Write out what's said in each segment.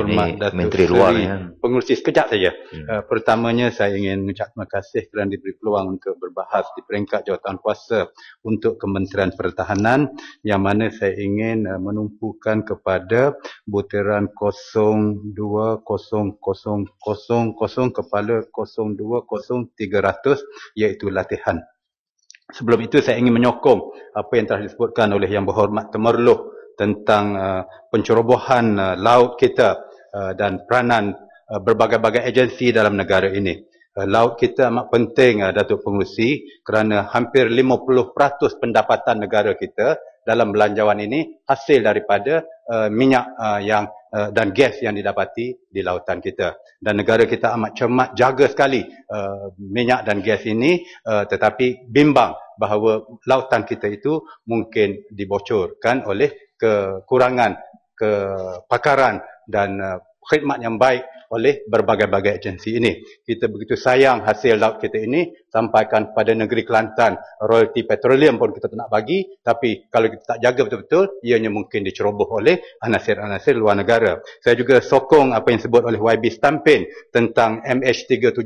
Permat Datuk Menteri Seri Luar, ya. Pengurusi sekejap saja. Hmm. Uh, eh, pertamanya saya ingin mengucap terima kasih kerana diberi peluang untuk berbahas di peringkat jawatan kuasa untuk Kementerian Pertahanan yang mana saya ingin uh, menumpukan kepada butiran 020000 kepala 02300 iaitu latihan. Sebelum itu saya ingin menyokong apa yang telah disebutkan oleh Yang Berhormat Temerloh tentang uh, pencerobohan uh, laut kita Eh, dan peranan eh, berbagai-bagai agensi dalam negara ini. Eh, laut kita amat penting Datuk Pengerusi kerana hampir 50% pendapatan negara kita dalam belanjawan ini hasil daripada minyak yang dan gas yang didapati di lautan kita. Dan negara kita amat cermat jaga sekali minyak dan gas ini tetapi bimbang bahawa lautan kita itu mungkin dibocorkan oleh kekurangan kepakaran dan uh, khidmat yang baik oleh berbagai-bagai agensi ini. Kita begitu sayang hasil laut kita ini sampaikan kepada negeri Kelantan royalty petroleum pun kita tak nak bagi tapi kalau kita tak jaga betul-betul ianya mungkin diceroboh oleh anasir-anasir luar negara. Saya juga sokong apa yang disebut oleh YB Stampin tentang MH370.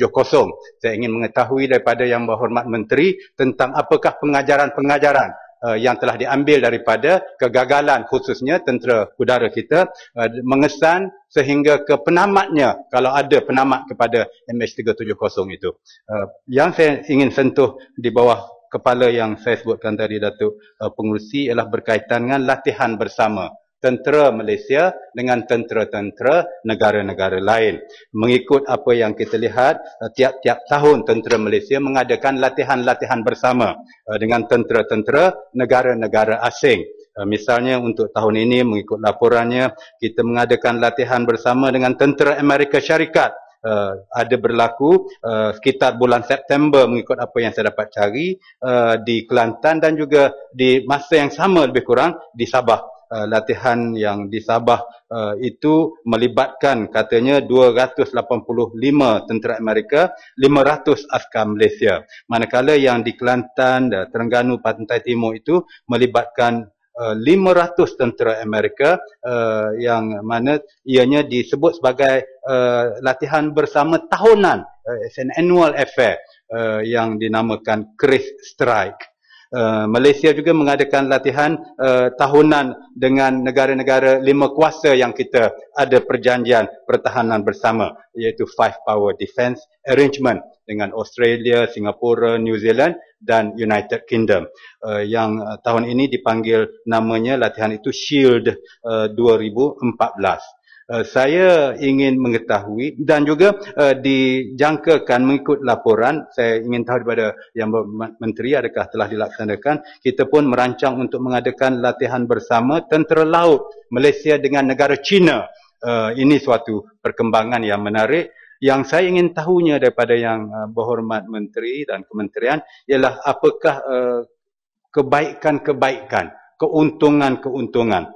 Saya ingin mengetahui daripada yang berhormat menteri tentang apakah pengajaran-pengajaran uh, yang telah diambil daripada kegagalan khususnya tentera udara kita uh, mengesan sehingga ke penamatnya kalau ada penamat kepada MH370 itu. Uh, yang saya ingin sentuh di bawah kepala yang saya sebutkan tadi Datuk uh, Pengurusi ialah berkaitan dengan latihan bersama tentera Malaysia dengan tentera-tentera negara-negara lain. Mengikut apa yang kita lihat, eh, tiap-tiap tahun tentera Malaysia mengadakan latihan-latihan bersama eh, dengan tentera-tentera negara-negara asing. Eh, misalnya untuk tahun ini mengikut laporannya, kita mengadakan latihan bersama dengan tentera Amerika Syarikat. Uh, ada berlaku uh, sekitar bulan September mengikut apa yang saya dapat cari uh, di Kelantan dan juga di masa yang sama lebih kurang di Sabah uh, latihan yang di Sabah uh, eh, itu melibatkan katanya 285 tentera Amerika, 500 askar Malaysia. Manakala yang di Kelantan, uh, Terengganu, Pantai Timur itu melibatkan 500 tentera Amerika uh, yang mana ianya disebut sebagai uh, latihan bersama tahunan uh, it's an annual affair uh, yang dinamakan Chris Strike. Eh, Malaysia juga mengadakan latihan uh, tahunan dengan negara-negara lima kuasa yang kita ada perjanjian pertahanan bersama iaitu Five Power Defence Arrangement dengan Australia, Singapura, New Zealand dan United Kingdom uh, yang uh, tahun ini dipanggil namanya latihan itu SHIELD uh, 2014. Eh, saya ingin mengetahui dan juga uh, dijangkakan mengikut laporan saya ingin tahu daripada yang menteri adakah telah dilaksanakan kita pun merancang untuk mengadakan latihan bersama tentera laut Malaysia dengan negara China uh, ini suatu perkembangan yang menarik yang saya ingin tahunya daripada yang berhormat menteri dan kementerian ialah apakah kebaikan-kebaikan keuntungan-keuntungan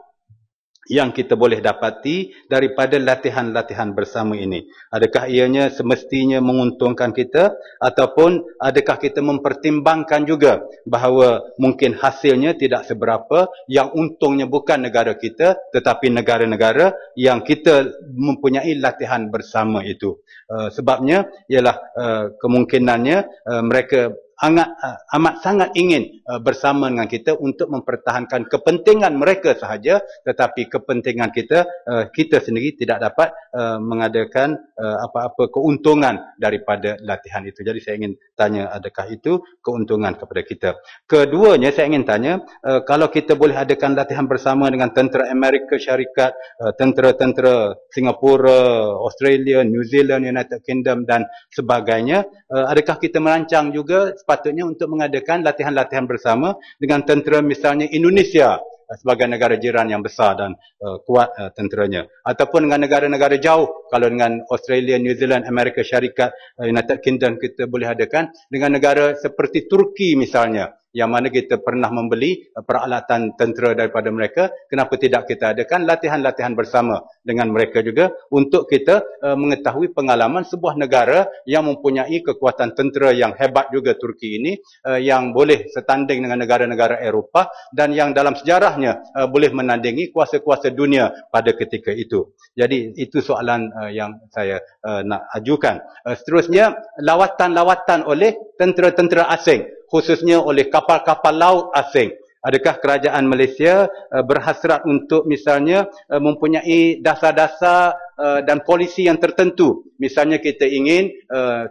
yang kita boleh dapati daripada latihan-latihan bersama ini. Adakah ianya semestinya menguntungkan kita ataupun adakah kita mempertimbangkan juga bahawa mungkin hasilnya tidak seberapa yang untungnya bukan negara kita tetapi negara-negara yang kita mempunyai latihan bersama itu. Uh, sebabnya ialah uh, kemungkinannya uh, mereka sangat uh, eh, amat sangat ingin uh, bersama dengan kita untuk mempertahankan kepentingan mereka sahaja tetapi kepentingan kita uh, kita sendiri tidak dapat uh, mengadakan uh, apa-apa keuntungan daripada latihan itu jadi saya ingin tanya adakah itu keuntungan kepada kita keduanya saya ingin tanya uh, kalau kita boleh adakan latihan bersama dengan tentera Amerika Syarikat uh, tentera-tentera Singapura Australia New Zealand United Kingdom dan sebagainya uh, adakah kita merancang juga sepatutnya untuk mengadakan latihan-latihan bersama dengan tentera misalnya Indonesia Eh, sebagai negara jiran yang besar dan uh, kuat uh, tenteranya ataupun dengan negara-negara jauh kalau dengan Australia, New Zealand, Amerika Syarikat, uh, United Kingdom kita boleh adakan dengan negara seperti Turki misalnya yang mana kita pernah membeli peralatan tentera daripada mereka kenapa tidak kita adakan latihan-latihan bersama dengan mereka juga untuk kita uh, mengetahui pengalaman sebuah negara yang mempunyai kekuatan tentera yang hebat juga Turki ini uh, yang boleh setanding dengan negara-negara Eropah dan yang dalam sejarah susahnya uh, eh, boleh menandingi kuasa-kuasa dunia pada ketika itu. Jadi itu soalan uh, yang saya uh, nak ajukan. Uh, seterusnya lawatan-lawatan oleh tentera-tentera asing khususnya oleh kapal-kapal laut asing adakah kerajaan Malaysia eh, berhasrat untuk misalnya eh, mempunyai dasar-dasar eh, dan polisi yang tertentu misalnya kita ingin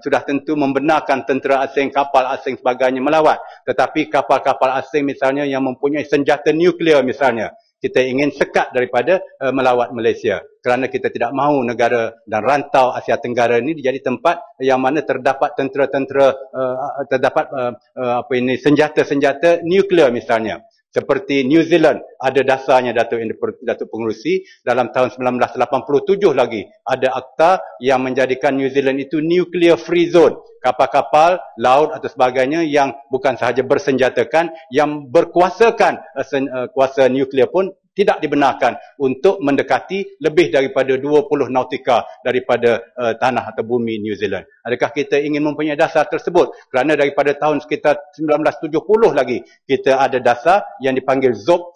sudah tentu membenarkan tentera asing kapal asing sebagainya melawat tetapi kapal-kapal asing misalnya yang mempunyai senjata nuklear misalnya kita ingin sekat daripada uh, melawat Malaysia kerana kita tidak mahu negara dan rantau Asia Tenggara ini jadi tempat yang mana terdapat tentera-tentera uh, terdapat uh, uh, apa ini senjata-senjata nuklear misalnya seperti New Zealand ada dasarnya Datuk Datuk Pengerusi dalam tahun 1987 lagi ada akta yang menjadikan New Zealand itu nuclear free zone. Kapal-kapal laut atau sebagainya yang bukan sahaja bersenjatakan yang berkuasakan eh, eh, kuasa nuklear pun tidak dibenarkan untuk mendekati lebih daripada 20 nautika daripada uh, tanah atau bumi New Zealand. Adakah kita ingin mempunyai dasar tersebut? Kerana daripada tahun sekitar 1970 lagi kita ada dasar yang dipanggil ZOP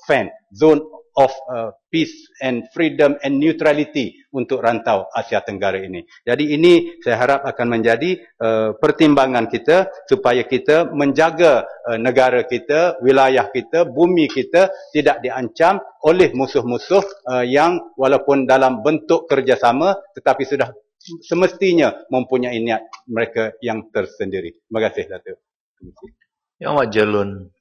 Zone of uh, peace and freedom and neutrality untuk rantau Asia Tenggara ini. Jadi ini saya harap akan menjadi uh, pertimbangan kita supaya kita menjaga uh, negara kita, wilayah kita, bumi kita tidak diancam oleh musuh-musuh uh, yang walaupun dalam bentuk kerjasama tetapi sudah semestinya mempunyai niat mereka yang tersendiri. Terima kasih Datuk. Yang Jelun.